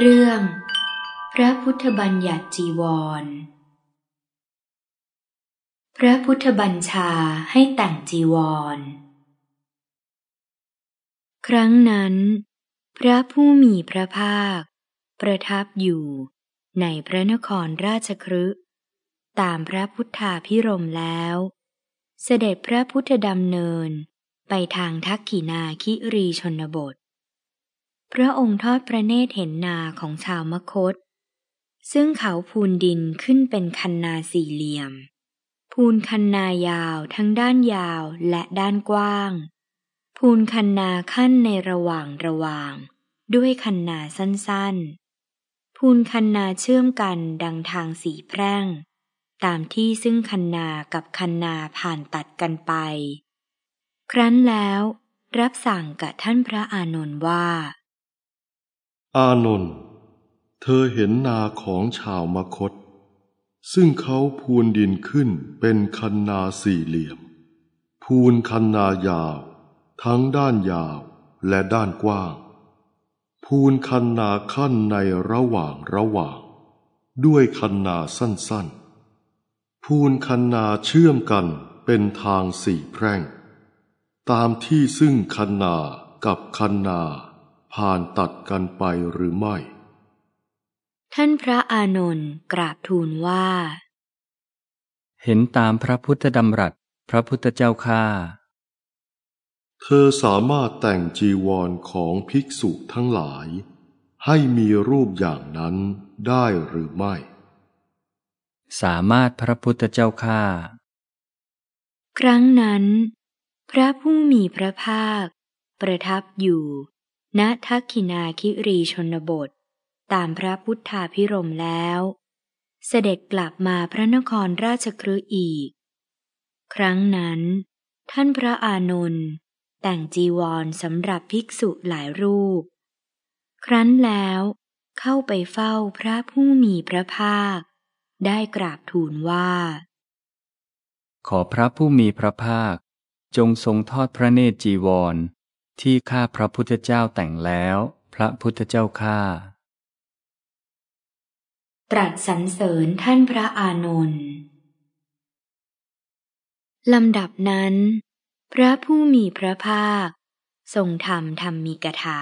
เรื่องพระพุทธบัญญัติจีวร พระพุทธบัญชาให้แต่งจีวร ครั้งนั้น พระผู้มีพระภาคประทับอยู่ในพระนครราชครึตามพระพุทธาพิรมแล้ว เสด็จพระพุทธดำเนินไปทางทักขินาคิรีชนบทพระองค์ทอดพระเนตรเห็นนาของชาวมคต ซึ่งเขาพูนดินขึ้นเป็นคันนาสี่เหลี่ยมพูนคันนายาวทั้งด้านยาวและด้านกว้างพูนคันนาขั้นในระหว่างระหว่าง ด้วยคันนาสั้นๆ พูนคันนาเชื่อมกันดังทางสีแพร่ง ตามที่ซึ่งคันนากับคันนาผ่านตัดกันไป ครั้นแล้ว รับสั่งกับท่านพระอานนท์ว่าอานนท์เธอเห็นนาของชาวมคต ซึ่งเขาพูนดินขึ้นเป็นคันนาสี่เหลี่ยม พูนคันนายาว ทั้งด้านยาวและด้านกว้าง พูนคันนาขั้นในระหว่างระหว่าง ด้วยคันนาสั้นๆพูนคันนาเชื่อมกันเป็นทางสี่แพร่ง ตามที่ซึ่งคันนากับคันนาผ่านตัดกันไปหรือไม่ ท่านพระอานนท์กราบทูลว่า เห็นตามพระพุทธดำรัสพระพุทธเจ้าค่า เธอสามารถแต่งจีวรของภิกษุทั้งหลาย ให้มีรูปอย่างนั้นได้หรือไม่ สามารถพระพุทธเจ้าค่า ครั้งนั้น พระผู้มีพระภาคประทับอยู่ณทักขินาคิรีชนบทตามพระพุทธาพิรมแล้ว เสด็จกลับมาพระนครราชครือีก ครั้งนั้น ท่านพระอานนท์แต่งจีวรสำหรับภิกษุหลายรูป ครั้นแล้ว เข้าไปเฝ้าพระผู้มีพระภาค ได้กราบทูลว่า ขอพระผู้มีพระภาคจงทรงทอดพระเนตรจีวรที่ข้าพระพุทธเจ้าแต่งแล้วพระพุทธเจ้าข้าตรัสสรรเสริญท่านพระอานนท์ ลำดับนั้น พระผู้มีพระภาค ทรงธรรมธรรมมีกถา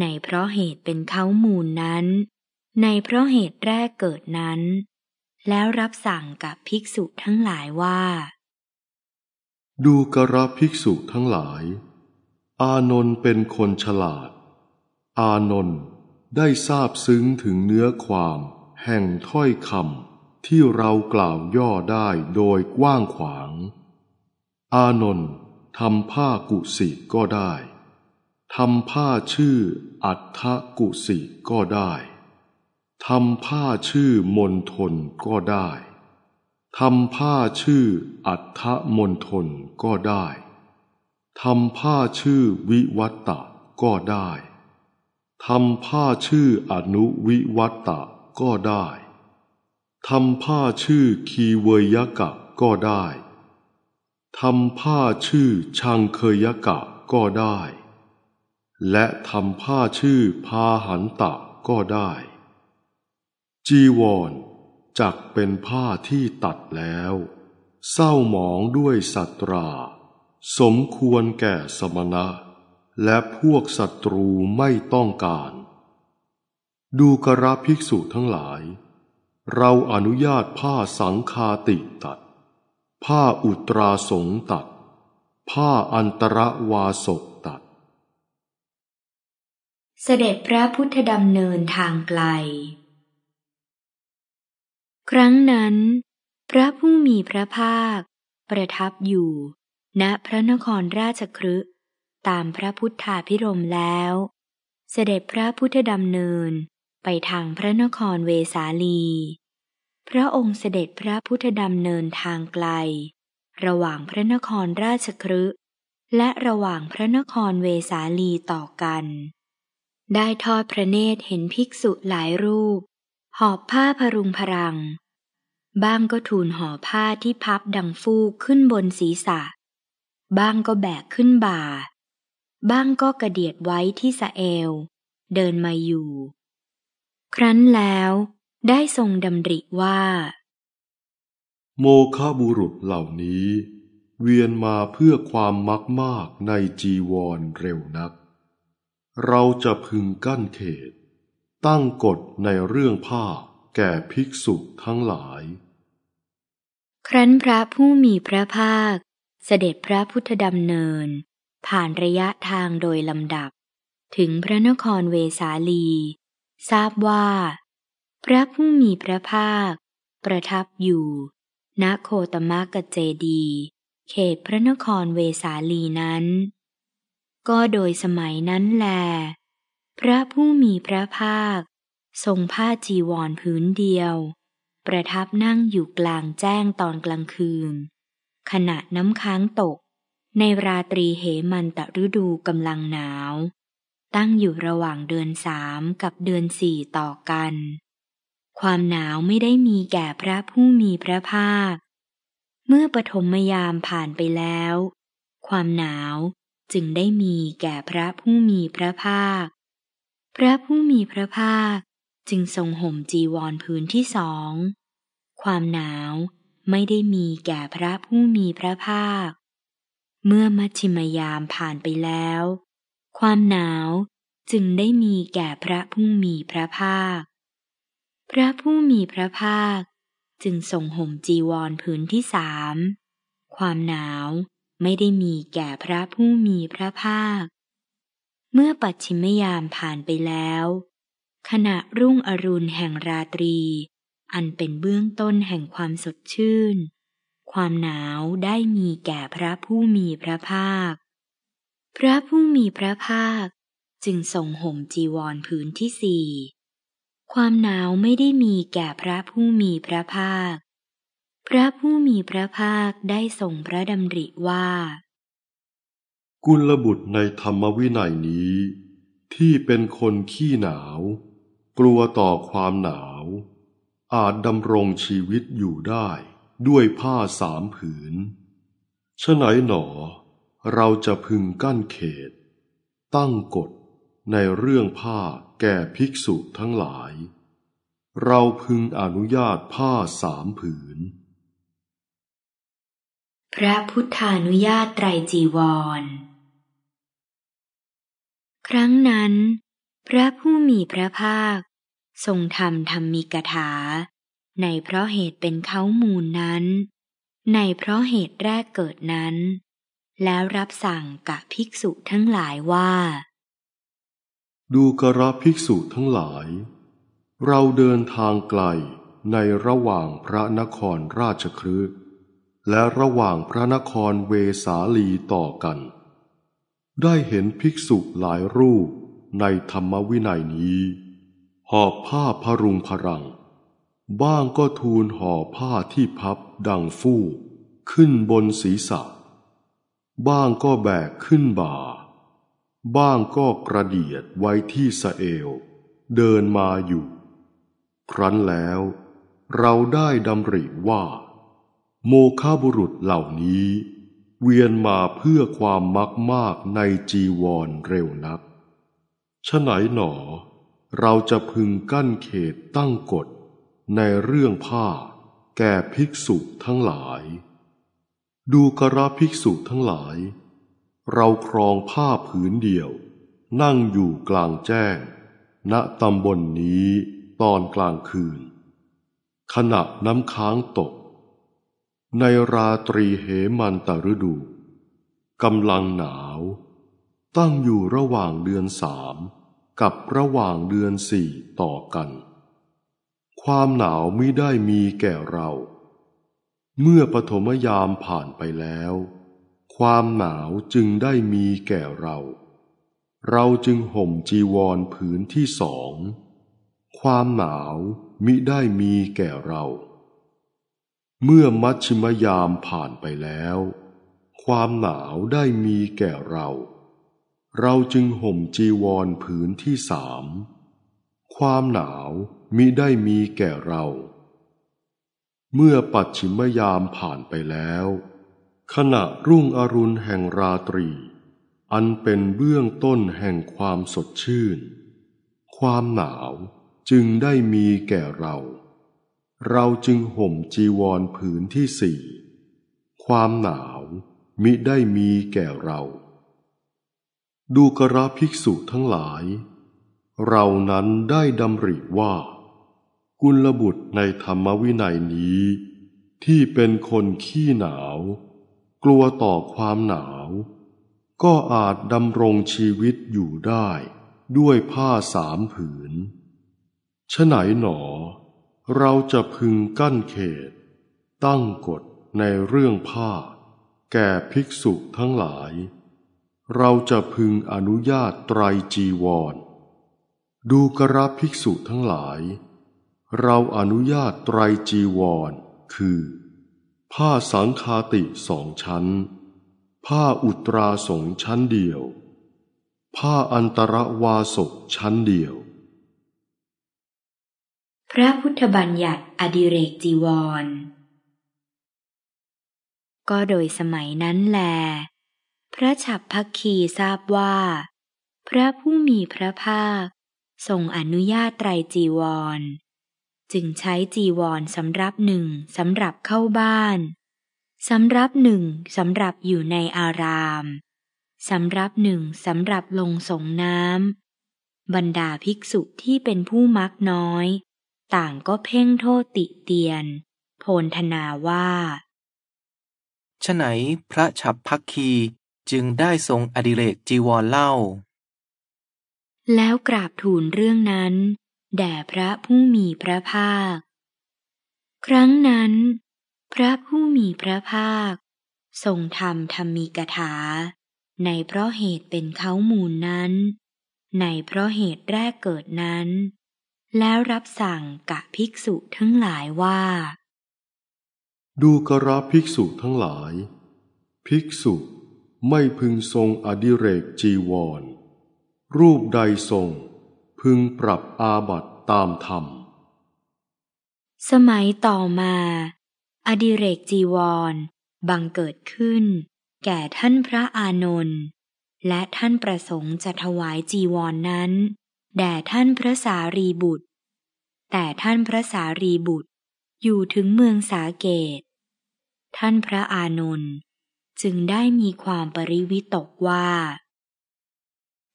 ในเพราะเหตุเป็นเขามูลนั้น ในเพราะเหตุแรกเกิดนั้น แล้วรับสั่งกับภิกษุทั้งหลายว่า ดูกระภิกษุทั้งหลายอานนท์เป็นคนฉลาด อานนท์ได้ทราบซึ้งถึงเนื้อความแห่งถ้อยคำที่เรากล่าวย่อได้โดยกว้างขวาง อานนท์ทำผ้ากุศิก็ได้ทำผ้าชื่ออัฏฐกุศิก็ได้ทำผ้าชื่อมนทนก็ได้ทำผ้าชื่ออัฏฐมนทนก็ได้ทำผ้าชื่อวิวัตตะก็ได้ ทำผ้าชื่ออนุวิวัตะก็ได้ ทำผ้าชื่อคีเวยกะก็ได้ ทำผ้าชื่อชังเคยกะก็ได้ และทำผ้าชื่อพาหันตะก็ได้ จีวรจักเป็นผ้าที่ตัดแล้ว เศร้าหมองด้วยสัตราสมควรแก่สมณะและพวกศัตรูไม่ต้องการ ดูกระภิกษุทั้งหลาย เราอนุญาตผ้าสังคาติตัด ผ้าอุตราสงตัด ผ้าอันตรวาสกตัด เสด็จพระพุทธดำเนินทางไกล ครั้งนั้น พระผู้มีพระภาคประทับอยู่ณพระนครราชครืตามพระพุทธาพิรมแล้ว เสด็จพระพุทธดำเนินไปทางพระนครเวสาลี พระองค์เสด็จพระพุทธดำเนินทางไกล ระหว่างพระนครราชครืและระหว่างพระนครเวสาลีต่อกัน ได้ทอดพระเนตรเห็นภิกษุหลายรูป หอบผ้าพรุงพรัง บ้างก็ทูลห่อผ้าที่พับดังฟูกขึ้นบนศีรษะบ้างก็แบกขึ้นบ่า บ้างก็กระเดียดไว้ที่สะเอว เดินมาอยู่ ครั้นแล้ว ได้ทรงดำริว่า โมฆะบุรุษเหล่านี้ เวียนมาเพื่อความมักมาก ในจีวรเร็วนัก เราจะพึงกั้นเขต ตั้งกฎในเรื่องผ้าแก่ภิกษุทั้งหลาย ครั้นพระผู้มีพระภาคเสด็จพระพุทธดำเนิน ผ่านระยะทางโดยลำดับ ถึงพระนครเวสาลี ทราบว่า พระผู้มีพระภาค ประทับอยู่ ณโคตมะกเจดี เขตพระนครเวสาลีนั้น ก็โดยสมัยนั้นแล พระผู้มีพระภาค ทรงผ้าจีวรพื้นเดียว ประทับนั่งอยู่กลางแจ้งตอนกลางคืนขณะน้ำค้างตก ในราตรีเหมันตะฤดูกำลังหนาว ตั้งอยู่ระหว่างเดือนสามกับเดือนสี่ต่อกัน ความหนาวไม่ได้มีแก่พระผู้มีพระภาค เมื่อปฐมยามผ่านไปแล้ว ความหนาวจึงได้มีแก่พระผู้มีพระภาค พระผู้มีพระภาคจึงทรงห่มจีวรพื้นที่สองความหนาวไม่ได้มีแก่พระผู้มีพระภาค เมื่อมัชชิมยามผ่านไปแล้ว ความหนาวจึงได้มีแก่พระผู้มีพระภาค พระผู้มีพระภาค จึงส่งห่มจีวรผืนที่สาม ความหนาวไม่ได้มีแก่พระผู้มีพระภาค เมื่อปัจฉิมยามผ่านไปแล้ว ขณะรุ่งอรุณแห่งราตรีอันเป็นเบื้องต้นแห่งความสดชื่น ความหนาวได้มีแก่พระผู้มีพระภาค พระผู้มีพระภาคจึงส่งห่มจีวรพื้นที่สี่ ความหนาวไม่ได้มีแก่พระผู้มีพระภาค พระผู้มีพระภาคได้ส่งพระดำริว่า กุลบุตรในธรรมวินัยนี้ ที่เป็นคนขี้หนาว กลัวต่อความหนาวอาจดำรงชีวิตอยู่ได้ด้วยผ้าสามผืน ฉะไหนหนอเราจะพึงกั้นเขต ตั้งกฎในเรื่องผ้าแก่ภิกษุทั้งหลาย เราพึงอนุญาตผ้าสามผืน พระพุทธานุญาตไตรจีวร ครั้งนั้นพระผู้มีพระภาคทรงทำธรรมีกถา ในเพราะเหตุเป็นเขามูลนั้น ในเพราะเหตุแรกเกิดนั้น แล้วรับสั่งกับภิกษุทั้งหลายว่า ดูกระภิกษุทั้งหลาย เราเดินทางไกลในระหว่างพระนครราชครืและระหว่างพระนครเวสาลีต่อกัน ได้เห็นภิกษุหลายรูปในธรรมวินัยนี้หอบผ้าพรุงพรัง บ้างก็ทูลห่อผ้าที่พับดังฟูขึ้นบนศีรษะ บ้างก็แบกขึ้นบ่า บ้างก็กระเดียดไว้ที่สะเอว เดินมาอยู่ ครั้นแล้ว เราได้ดำริว่า โมฆะบุรุษเหล่านี้ เวียนมาเพื่อความมักมากในจีวรเร็วนักฉะไหนหนอเราจะพึงกั้นเขตตั้งกฎในเรื่องผ้าแก่ภิกษุทั้งหลาย ดูกระภิกษุทั้งหลาย เราครองผ้าผืนเดียว นั่งอยู่กลางแจ้ง ณตำบลนนี้ตอนกลางคืน ขณะน้ำค้างตก ในราตรีเหมันตฤดูกำลังหนาว ตั้งอยู่ระหว่างเดือนสามกับระหว่างเดือนสี่ต่อกัน ความหนาวไม่ได้มีแก่เรา เมื่อปฐมยามผ่านไปแล้ว ความหนาวจึงได้มีแก่เรา เราจึงห่มจีวรผืนที่สอง ความหนาวมิได้มีแก่เรา เมื่อมัชชิมยามผ่านไปแล้ว ความหนาวได้มีแก่เราเราจึงห่มจีวรผืนที่สาม ความหนาวมิได้มีแก่เรา เมื่อปัจฉิมยามผ่านไปแล้ว ขณะรุ่งอรุณแห่งราตรี อันเป็นเบื้องต้นแห่งความสดชื่น ความหนาวจึงได้มีแก่เรา เราจึงห่มจีวรผืนที่สี่ ความหนาว มิได้มีแก่เราดูกระภิกษุทั้งหลาย เรานั้นได้ดำริว่า กุลบุตรในธรรมวินัยนี้ ที่เป็นคนขี้หนาว กลัวต่อความหนาว ก็อาจดำรงชีวิตอยู่ได้ด้วยผ้าสามผืนฉไหนหนอเราจะพึงกั้นเขต ตั้งกฎในเรื่องผ้าแก่ภิกษุทั้งหลายเราจะพึงอนุญาตไตรจีวร ดูกระภิกษุทั้งหลาย เราอนุญาตไตรจีวร คือ ผ้าสังคาติสองชั้น ผ้าอุตราสงชั้นเดียว ผ้าอันตรวาสกชั้นเดียว พระพุทธบัญญัติอดิเรกจีวร ก็โดยสมัยนั้นแลพระฉับพักคีทราบว่า พระผู้มีพระภาค ทรงอนุญาตไตรจีวร จึงใช้จีวรสำรับหนึ่งสำหรับเข้าบ้านสำรับหนึ่งสำหรับอยู่ในอารามสำรับหนึ่งสำหรับลงสงน้ำบรรดาภิกษุที่เป็นผู้มักน้อย ต่างก็เพ่งโทษติเตียนโพนธนาว่าฉไหน พระฉับพักคีจึงได้ทรงอดิเรกจีวรเล่า แล้วกราบทูลเรื่องนั้นแด่พระผู้มีพระภาค ครั้งนั้น พระผู้มีพระภาค ทรงทำธรรมีกถา ในเพราะเหตุเป็นเขามูลนั้น ในเพราะเหตุแรกเกิดนั้น แล้วรับสั่งกะภิกษุทั้งหลายว่า ดูกระภิกษุทั้งหลาย ภิกษุไม่พึงทรงอดิเรกจีวร รูปใดทรงพึงปรับอาบัตตามธรรม สมัยต่อมา อดิเรกจีวรบังเกิดขึ้น แก่ท่านพระอานนท์และท่านประสงค์จะถวายจีวรนนั้นแด่ท่านพระสารีบุตร แต่ท่านพระสารีบุตรอยู่ถึงเมืองสาเกต ท่านพระอานนท์จึงได้มีความปริวิตกว่า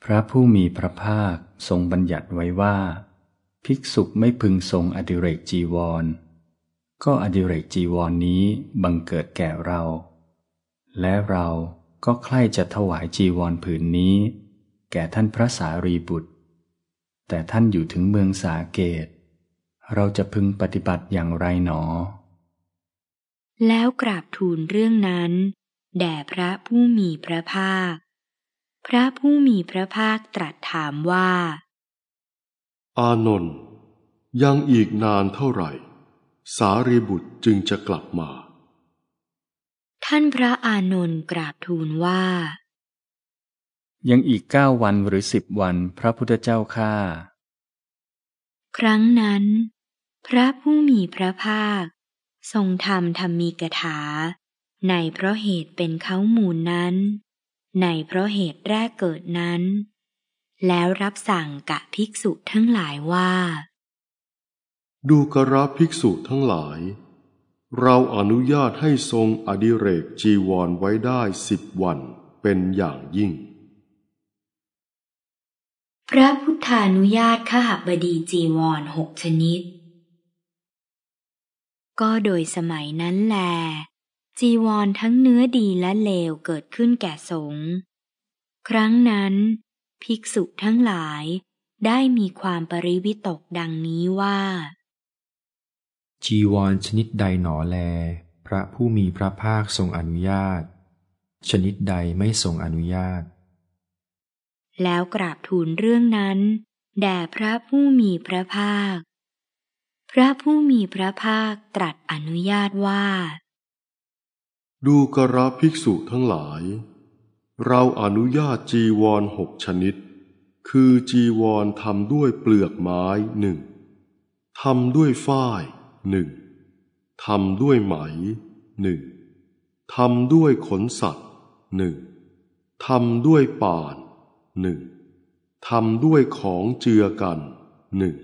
พระผู้มีพระภาคทรงบัญญัติไว้ว่า ภิกษุไม่พึงทรงอดิเรกจีวร ก็อดิเรกจีวรนนี้บังเกิดแก่เรา และเราก็ใคร่จะถวายจีวรผืนนี้ แก่ท่านพระสารีบุตร แต่ท่านอยู่ถึงเมืองสาเกต เราจะพึงปฏิบัติอย่างไรหนอ แล้วกราบทูลเรื่องนั้นแด่พระผู้มีพระภาค พระผู้มีพระภาคตรัสถามว่า อานนท์ ยังอีกนานเท่าไหร่ สารีบุตรจึงจะกลับมา ท่านพระอานนท์กราบทูลว่า ยังอีกเก้าวันหรือสิบวันพระพุทธเจ้าข้าครั้งนั้นพระผู้มีพระภาค ทรงทำธรรมีกถาในเพราะเหตุเป็นเขาหมูลนั้น ในเพราะเหตุแรกเกิดนั้น แล้วรับสั่งกะภิกษุทั้งหลายว่า ดูกระภิกษุทั้งหลาย เราอนุญาตให้ทรงอดิเรกจีวรไว้ได้สิบวันเป็นอย่างยิ่ง พระพุทธานุญาตขหบดีจีวรหกชนิด ก็โดยสมัยนั้นแลจีวรทั้งเนื้อดีและเลวเกิดขึ้นแก่สง ครั้งนั้น ภิกษุทั้งหลายได้มีความปริวิตกดังนี้ว่า จีวรชนิดใดหนอแล พระผู้มีพระภาคทรงอนุญาต ชนิดใดไม่ทรงอนุญาต แล้วกราบทูลเรื่องนั้นแด่พระผู้มีพระภาค พระผู้มีพระภาคตรัสอนุญาตว่าดูกระภิกษุทั้งหลาย เราอนุญาตจีวรหกชนิด คือจีวรทำด้วยเปลือกไม้หนึ่งทำด้วยฝ้ายหนึ่งทำด้วยไหมหนึ่งทำด้วยขนสัตว์หนึ่งทำด้วยป่านหนึ่งทำด้วยของเจือกันหนึ่ง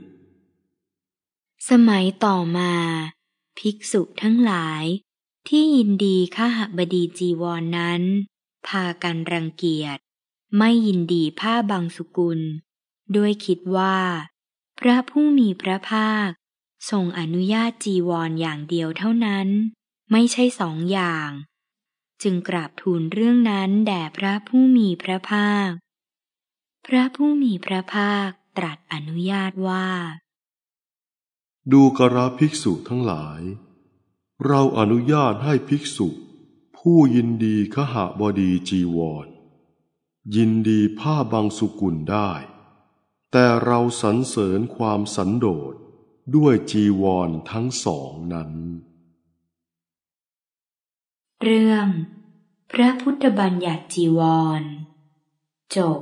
สมัยต่อมา ภิกษุทั้งหลายที่ยินดีข้าหบดีจีวรนนั้น พากันรังเกียจไม่ยินดีผ้าบางสุกุลด้วยคิดว่า พระผู้มีพระภาค ทรงอนุญาตจีวรออย่างเดียวเท่านั้นไม่ใช่สองอย่าง จึงกราบทูลเรื่องนั้นแด่พระผู้มีพระภาค พระผู้มีพระภาคตรัสอนุญาตว่า ดูกระภิกษุทั้งหลายเราอนุญาตให้ภิกษุผู้ยินดีขหบดีจีวร ยินดีผ้าบางสุกุลได้ แต่เราสรรเสริญความสันโดษด้วยจีวรทั้งสองนั้น เรื่องพระพุทธบัญญัติจีวรจบ